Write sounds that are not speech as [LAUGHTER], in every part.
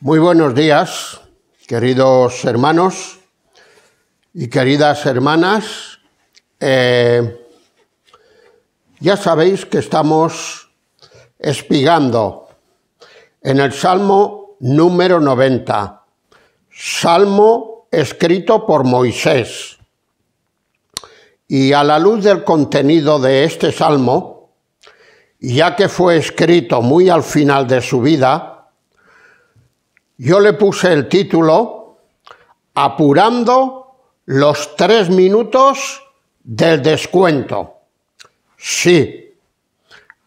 Muy buenos días, queridos hermanos y queridas hermanas. Eh, ya sabéis que estamos espigando en el Salmo número 90, Salmo escrito por Moisés. Y a la luz del contenido de este Salmo, ya que fue escrito muy al final de su vida, yo le puse el título Apurando los tres minutos del descuento. Sí,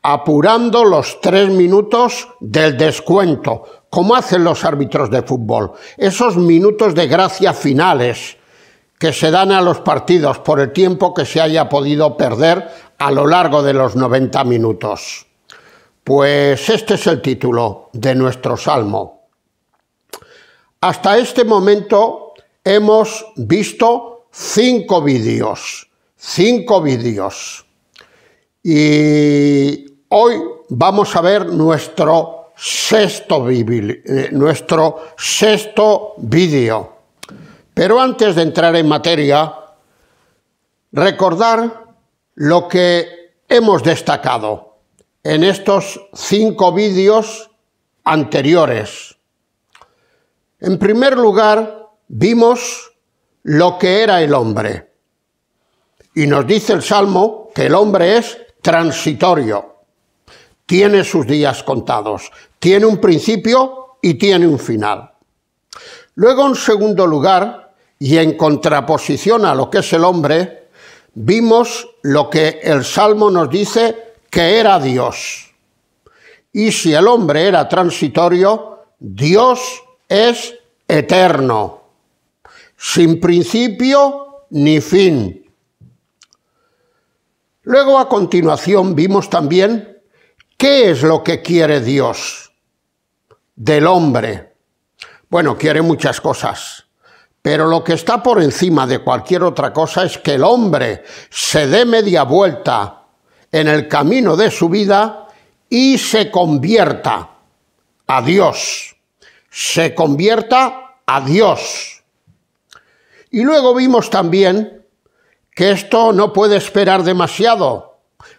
apurando los tres minutos del descuento, ¿Cómo hacen los árbitros de fútbol. Esos minutos de gracia finales que se dan a los partidos por el tiempo que se haya podido perder a lo largo de los 90 minutos. Pues este es el título de nuestro salmo. Hasta este momento hemos visto cinco vídeos, cinco vídeos. Y hoy vamos a ver nuestro sexto, eh, nuestro sexto vídeo. Pero antes de entrar en materia, recordar lo que hemos destacado en estos cinco vídeos anteriores. En primer lugar, vimos lo que era el hombre. Y nos dice el Salmo que el hombre es transitorio. Tiene sus días contados, tiene un principio y tiene un final. Luego, en segundo lugar, y en contraposición a lo que es el hombre, vimos lo que el Salmo nos dice que era Dios. Y si el hombre era transitorio, Dios es eterno, sin principio ni fin. Luego a continuación vimos también qué es lo que quiere Dios del hombre. Bueno, quiere muchas cosas, pero lo que está por encima de cualquier otra cosa es que el hombre se dé media vuelta en el camino de su vida y se convierta a Dios se convierta a Dios. Y luego vimos también que esto no puede esperar demasiado,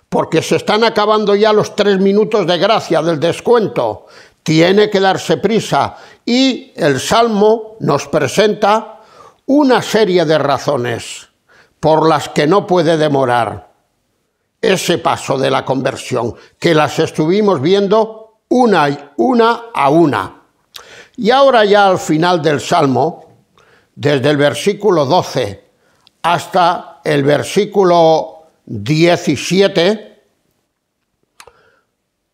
porque se están acabando ya los tres minutos de gracia del descuento. Tiene que darse prisa y el Salmo nos presenta una serie de razones por las que no puede demorar ese paso de la conversión, que las estuvimos viendo una, una a una. Y ahora ya al final del Salmo, desde el versículo 12 hasta el versículo 17,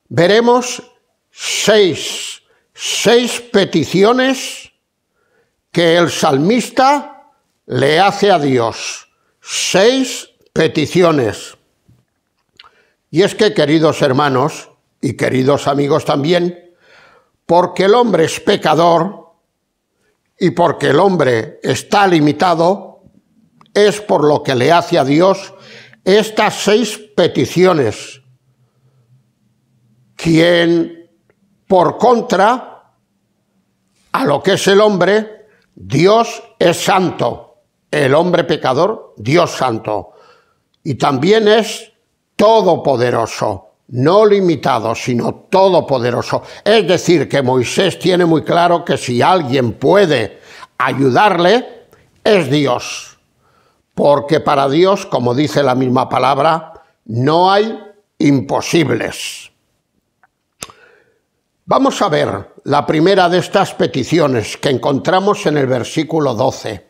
veremos seis, seis peticiones que el salmista le hace a Dios. Seis peticiones. Y es que, queridos hermanos y queridos amigos también, porque el hombre es pecador y porque el hombre está limitado, es por lo que le hace a Dios estas seis peticiones. Quien, por contra, a lo que es el hombre, Dios es santo. El hombre pecador, Dios santo. Y también es todopoderoso no limitado, sino todopoderoso. Es decir, que Moisés tiene muy claro que si alguien puede ayudarle, es Dios. Porque para Dios, como dice la misma palabra, no hay imposibles. Vamos a ver la primera de estas peticiones que encontramos en el versículo 12.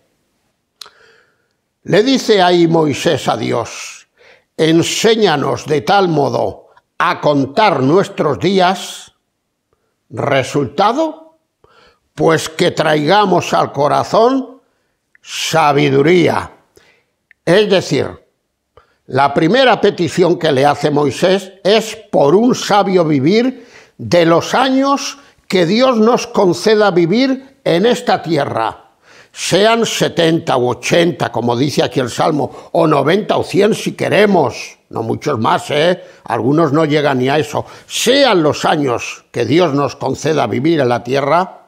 Le dice ahí Moisés a Dios, enséñanos de tal modo a contar nuestros días, resultado, pues que traigamos al corazón sabiduría. Es decir, la primera petición que le hace Moisés es por un sabio vivir de los años que Dios nos conceda vivir en esta tierra sean 70 u 80, como dice aquí el Salmo, o 90 o 100 si queremos, no muchos más, ¿eh? Algunos no llegan ni a eso. Sean los años que Dios nos conceda vivir en la tierra,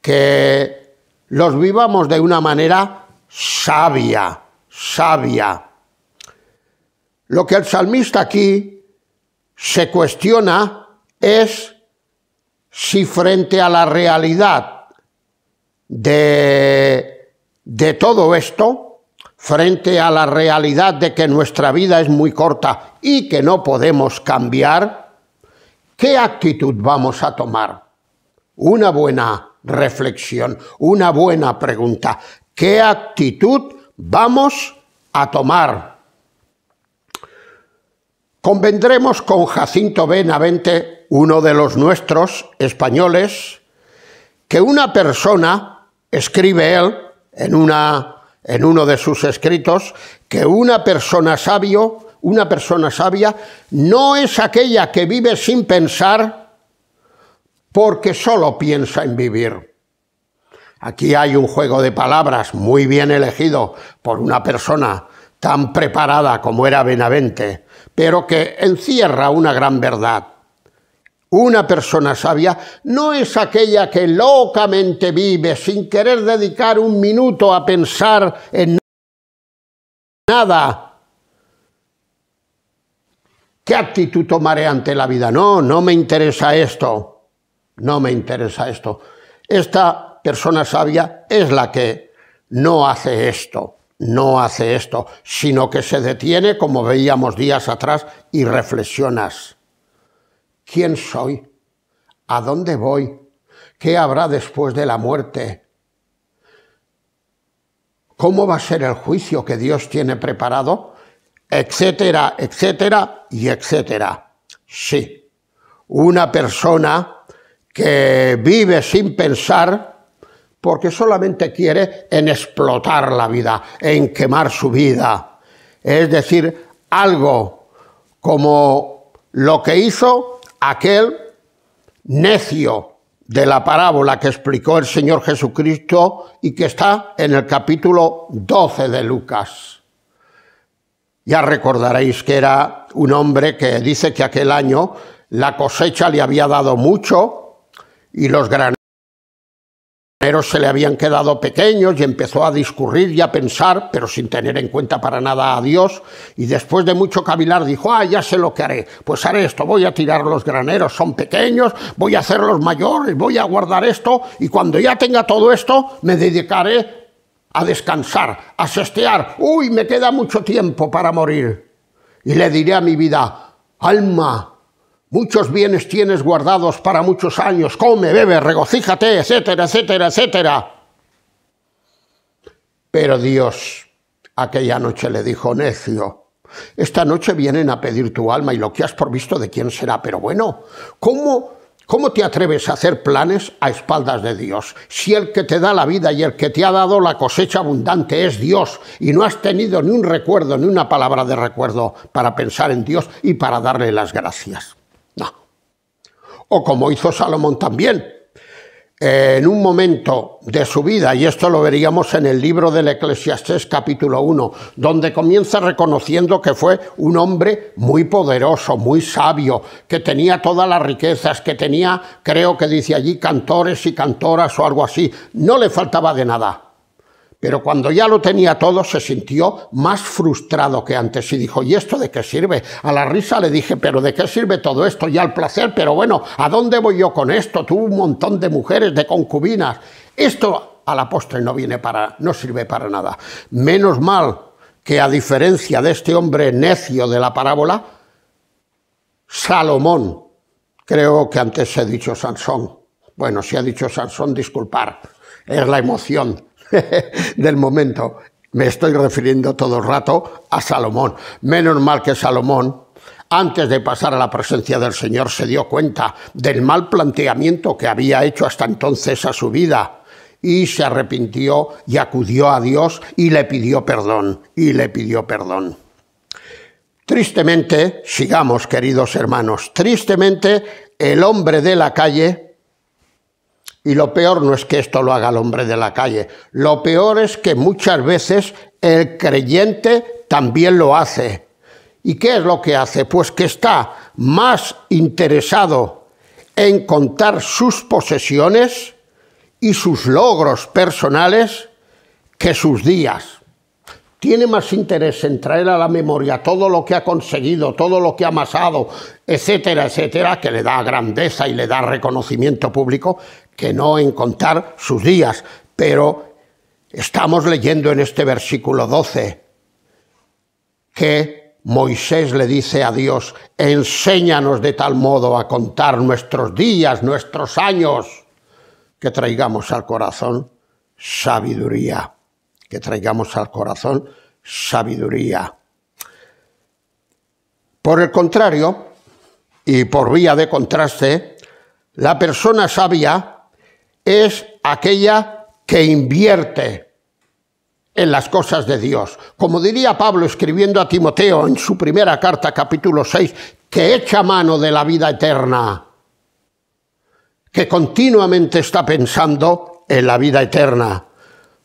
que los vivamos de una manera sabia, sabia. Lo que el salmista aquí se cuestiona es si frente a la realidad de, de todo esto, frente a la realidad de que nuestra vida es muy corta y que no podemos cambiar, ¿qué actitud vamos a tomar? Una buena reflexión, una buena pregunta. ¿Qué actitud vamos a tomar? Convendremos con Jacinto Benavente, uno de los nuestros españoles, que una persona, escribe él en una en uno de sus escritos que una persona sabio, una persona sabia no es aquella que vive sin pensar porque solo piensa en vivir. Aquí hay un juego de palabras muy bien elegido por una persona tan preparada como era Benavente, pero que encierra una gran verdad. Una persona sabia no es aquella que locamente vive sin querer dedicar un minuto a pensar en nada. ¿Qué actitud tomaré ante la vida? No, no me interesa esto. No me interesa esto. Esta persona sabia es la que no hace esto, no hace esto, sino que se detiene, como veíamos días atrás, y reflexionas quién soy, a dónde voy, qué habrá después de la muerte, cómo va a ser el juicio que Dios tiene preparado, etcétera, etcétera y etcétera. Sí, una persona que vive sin pensar porque solamente quiere en explotar la vida, en quemar su vida. Es decir, algo como lo que hizo aquel necio de la parábola que explicó el Señor Jesucristo y que está en el capítulo 12 de Lucas. Ya recordaréis que era un hombre que dice que aquel año la cosecha le había dado mucho y los granados se le habían quedado pequeños y empezó a discurrir y a pensar, pero sin tener en cuenta para nada a Dios, y después de mucho cavilar dijo, ah, ya sé lo que haré, pues haré esto, voy a tirar los graneros, son pequeños, voy a hacerlos mayores, voy a guardar esto, y cuando ya tenga todo esto, me dedicaré a descansar, a sestear, uy, me queda mucho tiempo para morir, y le diré a mi vida, alma, Muchos bienes tienes guardados para muchos años, come, bebe, regocíjate, etcétera, etcétera, etcétera. Pero Dios aquella noche le dijo, necio, esta noche vienen a pedir tu alma y lo que has provisto de quién será. Pero bueno, ¿cómo, ¿cómo te atreves a hacer planes a espaldas de Dios? Si el que te da la vida y el que te ha dado la cosecha abundante es Dios y no has tenido ni un recuerdo, ni una palabra de recuerdo para pensar en Dios y para darle las gracias o como hizo Salomón también. Eh, en un momento de su vida, y esto lo veríamos en el libro del Eclesiastés capítulo 1, donde comienza reconociendo que fue un hombre muy poderoso, muy sabio, que tenía todas las riquezas, que tenía, creo que dice allí, cantores y cantoras o algo así, no le faltaba de nada pero cuando ya lo tenía todo, se sintió más frustrado que antes y dijo, ¿y esto de qué sirve? A la risa le dije, ¿pero de qué sirve todo esto? Y al placer, pero bueno, ¿a dónde voy yo con esto? Tuvo un montón de mujeres, de concubinas. Esto a la postre no viene para, no sirve para nada. Menos mal que a diferencia de este hombre necio de la parábola, Salomón, creo que antes he dicho Sansón, bueno, si ha dicho Sansón, disculpar, es la emoción [LAUGHS] del momento. Me estoy refiriendo todo el rato a Salomón. Menos mal que Salomón, antes de pasar a la presencia del Señor, se dio cuenta del mal planteamiento que había hecho hasta entonces a su vida y se arrepintió y acudió a Dios y le pidió perdón, y le pidió perdón. Tristemente, sigamos queridos hermanos, tristemente el hombre de la calle y lo peor no es que esto lo haga el hombre de la calle, lo peor es que muchas veces el creyente también lo hace. ¿Y qué es lo que hace? Pues que está más interesado en contar sus posesiones y sus logros personales que sus días. Tiene más interés en traer a la memoria todo lo que ha conseguido, todo lo que ha amasado, etcétera, etcétera, que le da grandeza y le da reconocimiento público, que no en contar sus días, pero estamos leyendo en este versículo 12 que Moisés le dice a Dios, enséñanos de tal modo a contar nuestros días, nuestros años, que traigamos al corazón sabiduría, que traigamos al corazón sabiduría. Por el contrario, y por vía de contraste, la persona sabia es aquella que invierte en las cosas de Dios. Como diría Pablo escribiendo a Timoteo en su primera carta, capítulo 6, que echa mano de la vida eterna, que continuamente está pensando en la vida eterna,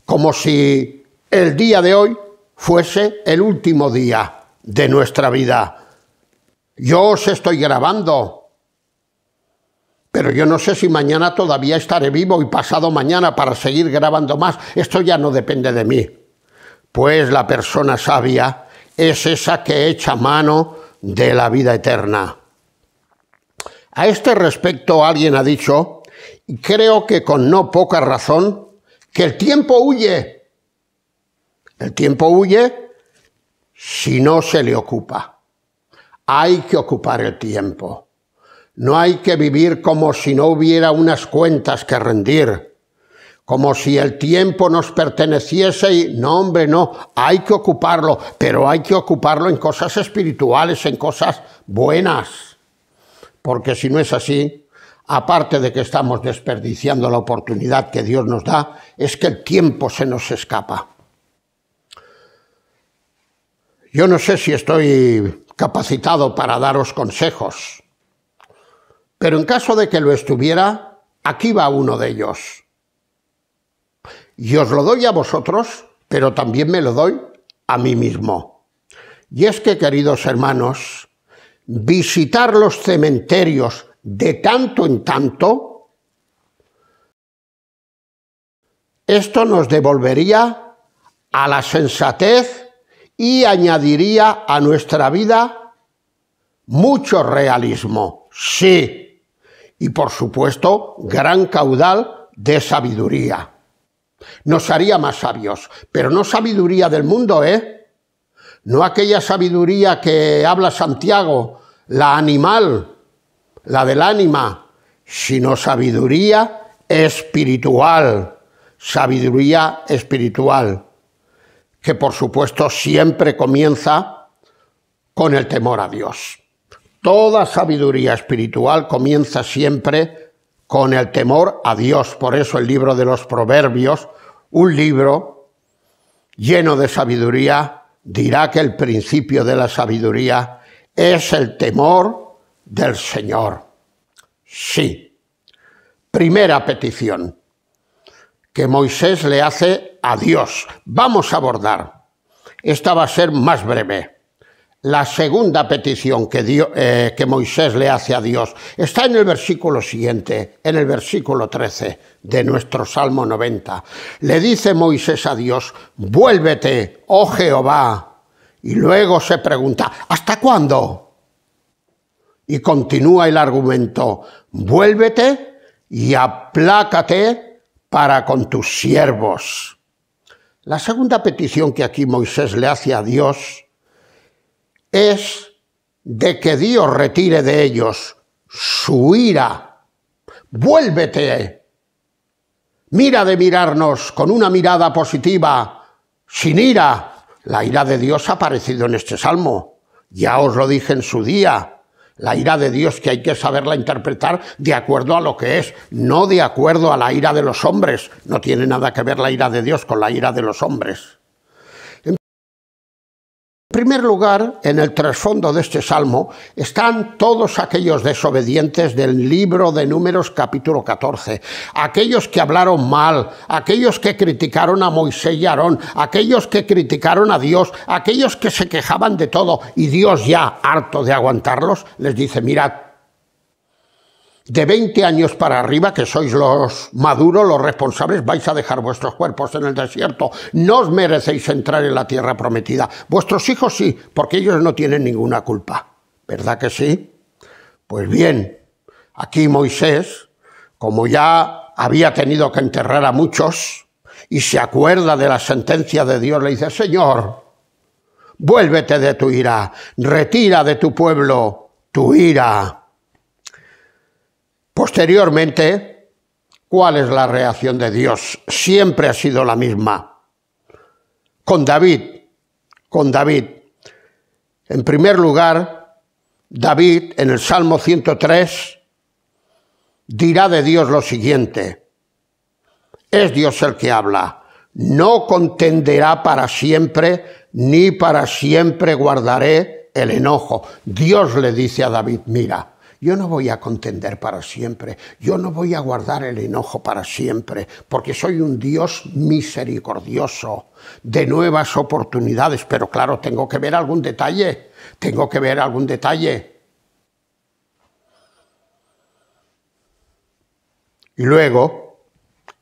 como si el día de hoy fuese el último día de nuestra vida. Yo os estoy grabando pero yo no sé si mañana todavía estaré vivo y pasado mañana para seguir grabando más. Esto ya no depende de mí. Pues la persona sabia es esa que echa mano de la vida eterna. A este respecto alguien ha dicho, y creo que con no poca razón, que el tiempo huye. El tiempo huye si no se le ocupa. Hay que ocupar el tiempo. No hay que vivir como si no hubiera unas cuentas que rendir, como si el tiempo nos perteneciese y no, hombre, no, hay que ocuparlo, pero hay que ocuparlo en cosas espirituales, en cosas buenas, porque si no es así, aparte de que estamos desperdiciando la oportunidad que Dios nos da, es que el tiempo se nos escapa. Yo no sé si estoy capacitado para daros consejos pero en caso de que lo estuviera, aquí va uno de ellos. Y os lo doy a vosotros, pero también me lo doy a mí mismo. Y es que, queridos hermanos, visitar los cementerios de tanto en tanto, esto nos devolvería a la sensatez y añadiría a nuestra vida mucho realismo. Sí, y por supuesto gran caudal de sabiduría. Nos haría más sabios, pero no sabiduría del mundo, ¿eh? No aquella sabiduría que habla Santiago, la animal, la del ánima, sino sabiduría espiritual, sabiduría espiritual, que por supuesto siempre comienza con el temor a Dios. Toda sabiduría espiritual comienza siempre con el temor a Dios. Por eso el libro de los Proverbios, un libro lleno de sabiduría, dirá que el principio de la sabiduría es el temor del Señor. Sí. Primera petición que Moisés le hace a Dios. Vamos a abordar. Esta va a ser más breve. La segunda petición que, eh, que Moisés le hace a Dios está en el versículo siguiente, en el versículo 13 de nuestro Salmo 90. Le dice Moisés a Dios, vuélvete, oh Jehová. Y luego se pregunta, ¿hasta cuándo? Y continúa el argumento, vuélvete y aplácate para con tus siervos. La segunda petición que aquí Moisés le hace a Dios es de que Dios retire de ellos su ira. Vuélvete. Mira de mirarnos con una mirada positiva, sin ira. La ira de Dios ha aparecido en este salmo. Ya os lo dije en su día. La ira de Dios que hay que saberla interpretar de acuerdo a lo que es, no de acuerdo a la ira de los hombres. No tiene nada que ver la ira de Dios con la ira de los hombres primer lugar, en el trasfondo de este salmo están todos aquellos desobedientes del libro de Números capítulo 14, aquellos que hablaron mal, aquellos que criticaron a Moisés y Aarón, aquellos que criticaron a Dios, aquellos que se quejaban de todo y Dios ya, harto de aguantarlos, les dice, mirad, de 20 años para arriba, que sois los maduros, los responsables, vais a dejar vuestros cuerpos en el desierto. No os merecéis entrar en la tierra prometida. Vuestros hijos sí, porque ellos no tienen ninguna culpa. ¿Verdad que sí? Pues bien, aquí Moisés, como ya había tenido que enterrar a muchos, y se acuerda de la sentencia de Dios, le dice, Señor, vuélvete de tu ira, retira de tu pueblo tu ira Posteriormente, ¿cuál es la reacción de Dios? Siempre ha sido la misma. Con David, con David. En primer lugar, David en el Salmo 103 dirá de Dios lo siguiente. Es Dios el que habla. No contenderá para siempre, ni para siempre guardaré el enojo. Dios le dice a David, mira, yo no voy a contender para siempre, yo no voy a guardar el enojo para siempre, porque soy un Dios misericordioso, de nuevas oportunidades, pero claro, tengo que ver algún detalle, tengo que ver algún detalle. Y luego,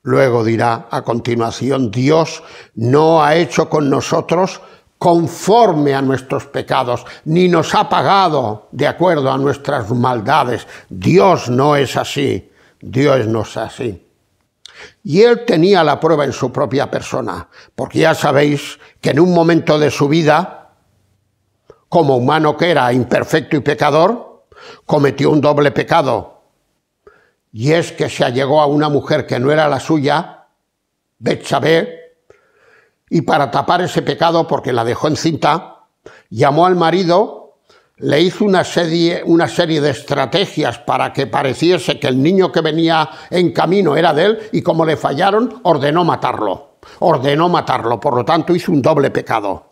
luego dirá a continuación, Dios no ha hecho con nosotros conforme a nuestros pecados, ni nos ha pagado de acuerdo a nuestras maldades. Dios no es así, Dios no es así. Y él tenía la prueba en su propia persona, porque ya sabéis que en un momento de su vida, como humano que era imperfecto y pecador, cometió un doble pecado. Y es que se allegó a una mujer que no era la suya, Betsabé, y para tapar ese pecado, porque la dejó encinta, llamó al marido, le hizo una serie, de estrategias para que pareciese que el niño que venía en camino era de él y como le fallaron, ordenó matarlo. Ordenó matarlo, por lo tanto hizo un doble pecado.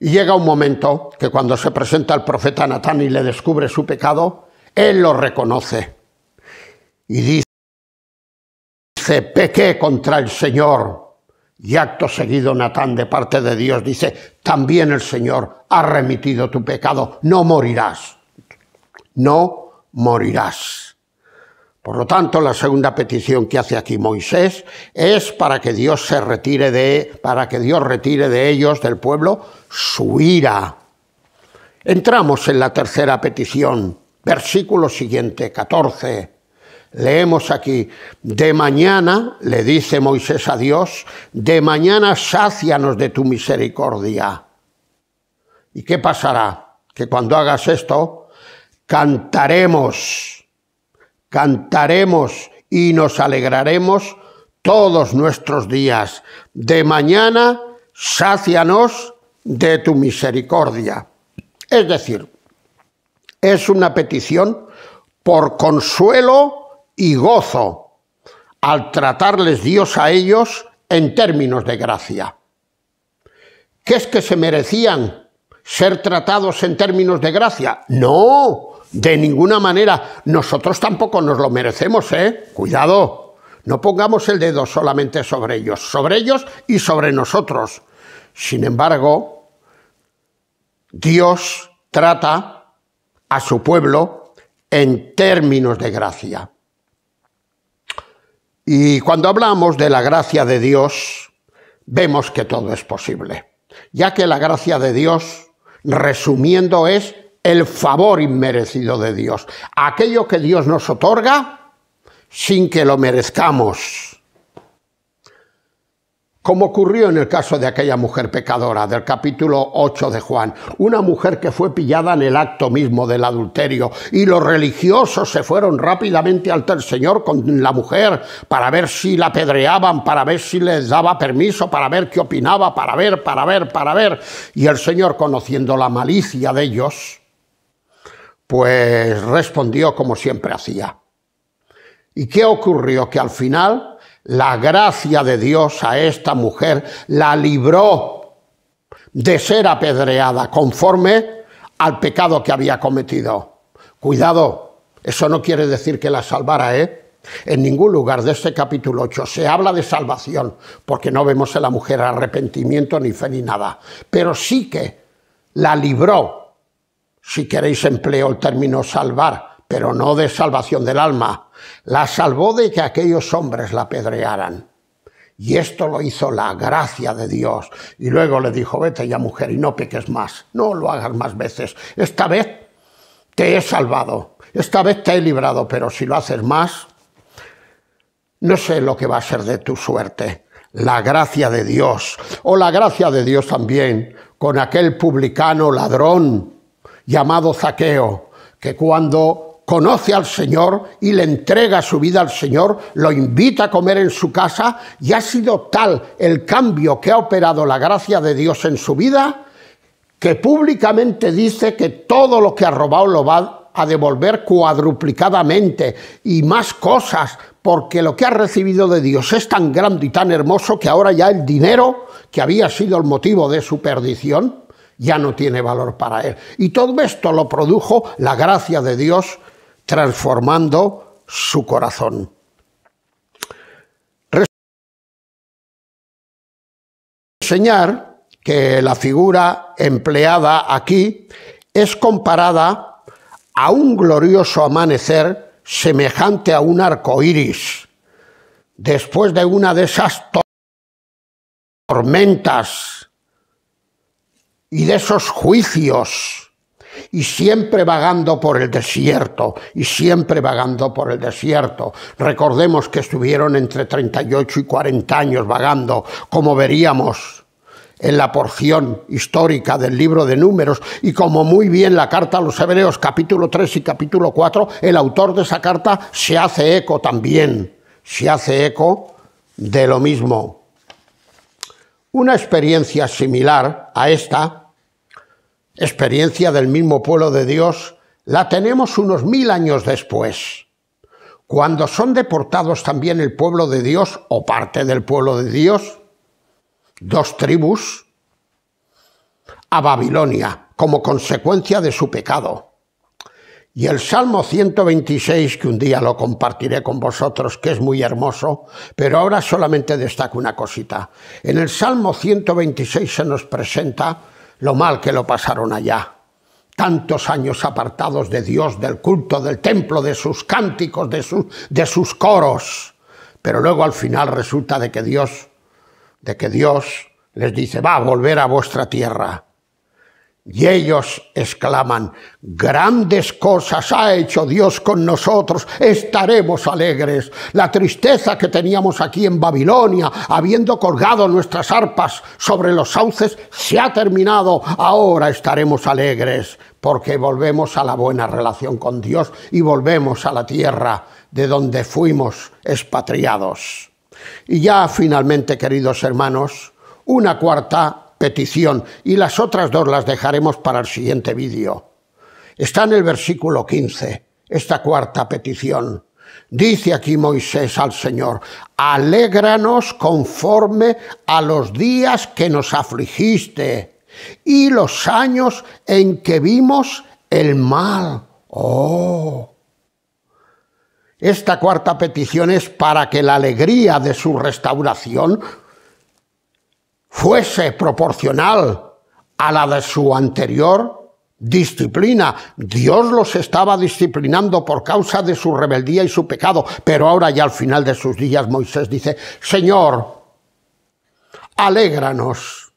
Y llega un momento que cuando se presenta el profeta Natán y le descubre su pecado, él lo reconoce y dice, pequé contra el Señor, y acto seguido, Natán, de parte de Dios, dice, también el Señor ha remitido tu pecado, no morirás, no morirás. Por lo tanto, la segunda petición que hace aquí Moisés es para que Dios se retire de, para que Dios retire de ellos, del pueblo, su ira. Entramos en la tercera petición, versículo siguiente, 14. Leemos aquí, de mañana, le dice Moisés a Dios, de mañana sácianos de tu misericordia. ¿Y qué pasará? Que cuando hagas esto, cantaremos, cantaremos y nos alegraremos todos nuestros días. De mañana, sácianos de tu misericordia. Es decir, es una petición por consuelo y gozo al tratarles Dios a ellos en términos de gracia. ¿Qué es que se merecían ser tratados en términos de gracia? No, de ninguna manera. Nosotros tampoco nos lo merecemos, ¿eh? Cuidado, no pongamos el dedo solamente sobre ellos, sobre ellos y sobre nosotros. Sin embargo, Dios trata a su pueblo en términos de gracia. Y cuando hablamos de la gracia de Dios, vemos que todo es posible, ya que la gracia de Dios, resumiendo, es el favor inmerecido de Dios, aquello que Dios nos otorga sin que lo merezcamos como ocurrió en el caso de aquella mujer pecadora del capítulo 8 de Juan, una mujer que fue pillada en el acto mismo del adulterio, y los religiosos se fueron rápidamente al el Señor con la mujer para ver si la pedreaban, para ver si les daba permiso, para ver qué opinaba, para ver, para ver, para ver, y el Señor, conociendo la malicia de ellos, pues respondió como siempre hacía. ¿Y qué ocurrió? Que al final la gracia de Dios a esta mujer la libró de ser apedreada conforme al pecado que había cometido. Cuidado, eso no quiere decir que la salvara, ¿eh? En ningún lugar de este capítulo 8 se habla de salvación, porque no vemos en la mujer arrepentimiento ni fe ni nada, pero sí que la libró, si queréis empleo el término salvar, pero no de salvación del alma. La salvó de que aquellos hombres la apedrearan. Y esto lo hizo la gracia de Dios. Y luego le dijo, vete ya mujer y no peques más, no lo hagas más veces. Esta vez te he salvado, esta vez te he librado, pero si lo haces más, no sé lo que va a ser de tu suerte. La gracia de Dios, o la gracia de Dios también con aquel publicano ladrón llamado Zaqueo, que cuando conoce al Señor y le entrega su vida al Señor, lo invita a comer en su casa y ha sido tal el cambio que ha operado la gracia de Dios en su vida que públicamente dice que todo lo que ha robado lo va a devolver cuadruplicadamente y más cosas, porque lo que ha recibido de Dios es tan grande y tan hermoso que ahora ya el dinero, que había sido el motivo de su perdición, ya no tiene valor para él. Y todo esto lo produjo la gracia de Dios transformando su corazón. enseñar que la figura empleada aquí es comparada a un glorioso amanecer semejante a un arco iris, después de una de esas tormentas y de esos juicios y siempre vagando por el desierto, y siempre vagando por el desierto. Recordemos que estuvieron entre 38 y 40 años vagando, como veríamos en la porción histórica del libro de números y como muy bien la carta a los hebreos capítulo 3 y capítulo 4, el autor de esa carta se hace eco también, se hace eco de lo mismo. Una experiencia similar a esta experiencia del mismo pueblo de Dios, la tenemos unos mil años después, cuando son deportados también el pueblo de Dios o parte del pueblo de Dios, dos tribus, a Babilonia como consecuencia de su pecado. Y el Salmo 126, que un día lo compartiré con vosotros, que es muy hermoso, pero ahora solamente destaco una cosita. En el Salmo 126 se nos presenta lo mal que lo pasaron allá. Tantos años apartados de Dios, del culto, del templo, de sus cánticos, de, de sus coros. Pero luego al final resulta de que Dios, de que Dios les dice, va a volver a vuestra tierra. Y ellos exclaman, grandes cosas ha hecho Dios con nosotros, estaremos alegres. La tristeza que teníamos aquí en Babilonia, habiendo colgado nuestras arpas sobre los sauces, se ha terminado, ahora estaremos alegres, porque volvemos a la buena relación con Dios y volvemos a la tierra de donde fuimos expatriados. Y ya finalmente, queridos hermanos, una cuarta y las otras dos las dejaremos para el siguiente vídeo. Está en el versículo 15, esta cuarta petición. Dice aquí Moisés al Señor, alégranos conforme a los días que nos afligiste y los años en que vimos el mal. Oh. Esta cuarta petición es para que la alegría de su restauración fuese proporcional a la de su anterior disciplina. Dios los estaba disciplinando por causa de su rebeldía y su pecado, pero ahora ya al final de sus días Moisés dice, Señor, alégranos,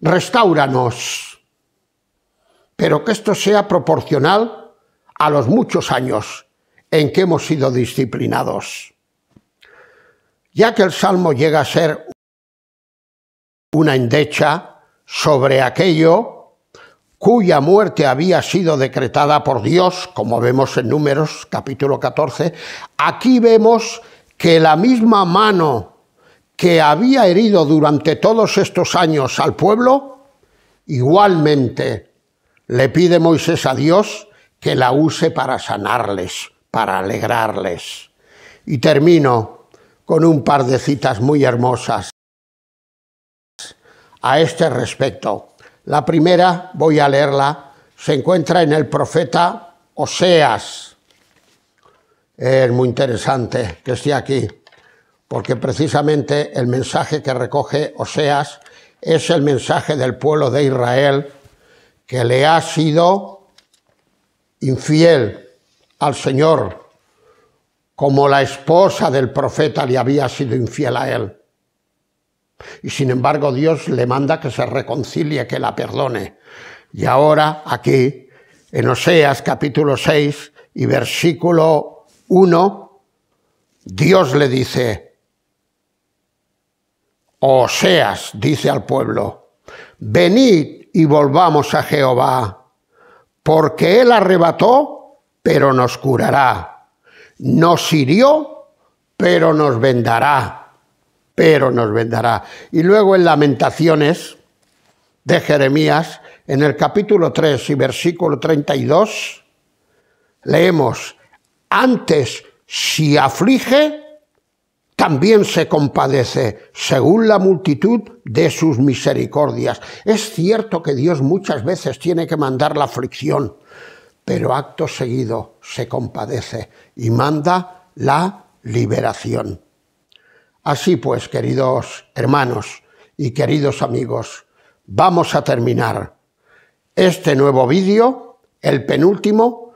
restauranos, pero que esto sea proporcional a los muchos años en que hemos sido disciplinados ya que el Salmo llega a ser una endecha sobre aquello cuya muerte había sido decretada por Dios, como vemos en Números capítulo 14, aquí vemos que la misma mano que había herido durante todos estos años al pueblo, igualmente le pide Moisés a Dios que la use para sanarles, para alegrarles. Y termino con un par de citas muy hermosas a este respecto. La primera, voy a leerla, se encuentra en el profeta Oseas. Es muy interesante que esté aquí, porque precisamente el mensaje que recoge Oseas es el mensaje del pueblo de Israel que le ha sido infiel al Señor como la esposa del profeta le había sido infiel a él. Y sin embargo Dios le manda que se reconcilie, que la perdone. Y ahora aquí, en Oseas capítulo 6 y versículo 1, Dios le dice, Oseas dice al pueblo, venid y volvamos a Jehová, porque Él arrebató, pero nos curará nos hirió, pero nos vendará, pero nos vendará. Y luego en Lamentaciones de Jeremías, en el capítulo 3 y versículo 32, leemos, antes si aflige, también se compadece, según la multitud de sus misericordias. Es cierto que Dios muchas veces tiene que mandar la aflicción, pero acto seguido se compadece y manda la liberación. Así pues, queridos hermanos y queridos amigos, vamos a terminar este nuevo vídeo, el penúltimo,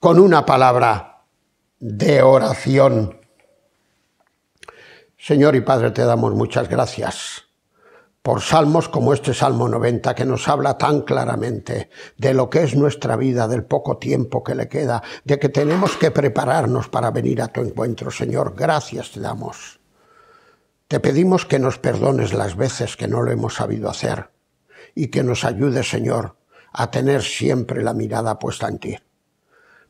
con una palabra de oración. Señor y Padre, te damos muchas gracias por salmos como este Salmo 90 que nos habla tan claramente de lo que es nuestra vida, del poco tiempo que le queda, de que tenemos que prepararnos para venir a tu encuentro. Señor, gracias te damos. Te pedimos que nos perdones las veces que no lo hemos sabido hacer y que nos ayude, Señor, a tener siempre la mirada puesta en ti.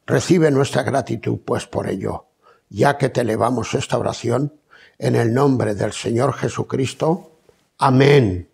Recibe nuestra gratitud, pues, por ello, ya que te elevamos esta oración en el nombre del Señor Jesucristo, Amén.